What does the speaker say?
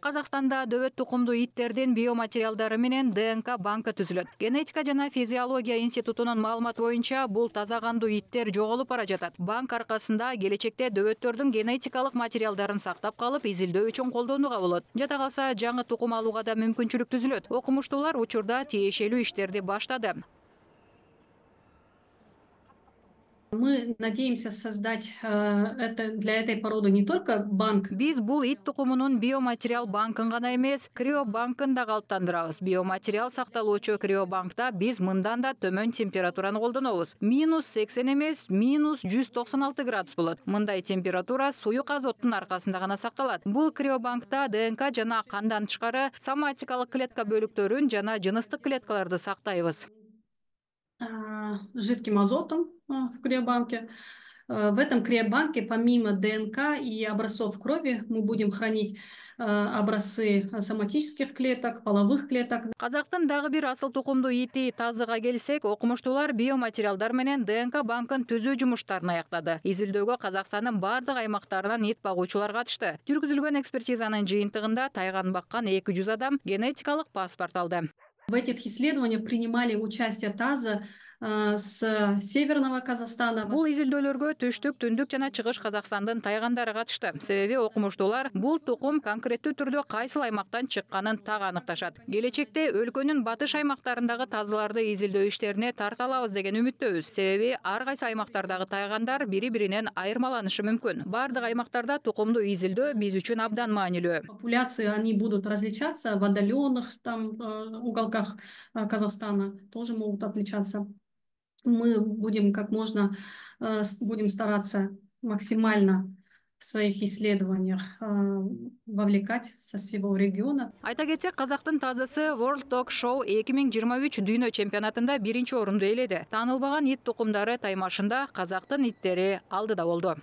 казакстанда дөбөт тукумдуу иттердин биоматериалдары менен днк банкы түзүлөт генетика жана физиология институтунун маалыматы боюнча бул таза кандуу иттер жоголуп бара жатат банк аркасында келечекте дөбөттөрдүн генетикалык материалдарын сактап калып изилдөө үчүн колдонууга болот жада калса жаңы тукум алууга да мүмкүнчүлүк түзүлөт окумуштуулар учурда тиешелүү иштерди баштады Мы надеемся создать э, это, для этой породы не только банк. Биз бұл ит тұқымының биоматериал банкын ғана емес, криобанкын да қалыптандырабыз. Биоматериал үші криобанкта біз мұндан да төмен температураны колдонобуз. Минус 80 емес, минус 196 градус болады. Мындай температура суюк азоттың арқасында ғана сақталады. Бұл криобанкта ДНК жана қандан тышкары соматикалық клетка бөліктерін жана жыныстық клеткаларды сактайбыз. жидким азотом в криобанке. В этом криобанке помимо ДНК и образцов крови мы будем хранить образцы соматических клеток, половых клеток. Қазақтың дағы бір асыл тұқымды еті тазыға келсек, оқымыштылар биоматериалдар менен ДНК банкын түзүү жұмыштарын аяқтады. Изилдөөгө Қазақстанның барды аймақтарынан ет багуучулар қатышты. Түркізілген экспертизанын жыйынтығында тайған баққан 200 адам генетикалық паспорт алды. В этих исследованиях принимали участие таза Э, с северного казахстана бул изилдөөлөргө түштүк түндүк жана чыгыш казакстандын тайгандары катышты себеби окумуштуулар бул тукум конкреттүү түрдө кайсыл аймактан чыкканын так аныкташат келечекте өлкөнүн батыш аймактарындагы тазыларды изилдөө иштерине тарта алабыз деген үмүттөбүз себеби ар кайсы аймактардагы тайгандар бири биринен айырмаланышы мүмкүн баардык аймактарда тукумду изилдөө биз үчүн абдан маанилүү популяции они будут различаться в отдаленных там э, уголках э, казахстана тоже могут отличаться мы будем как можно, э, будем стараться максимально в своих исследованиях э, вовлекать со всего региона. Айта кетсек, қазақтың тазысы World Dog Show 2023 дүйнө чемпионатында биринчи орынды еледі. Танылбаған ит тукумдары таймашында қазақтың иттери алдыда болду.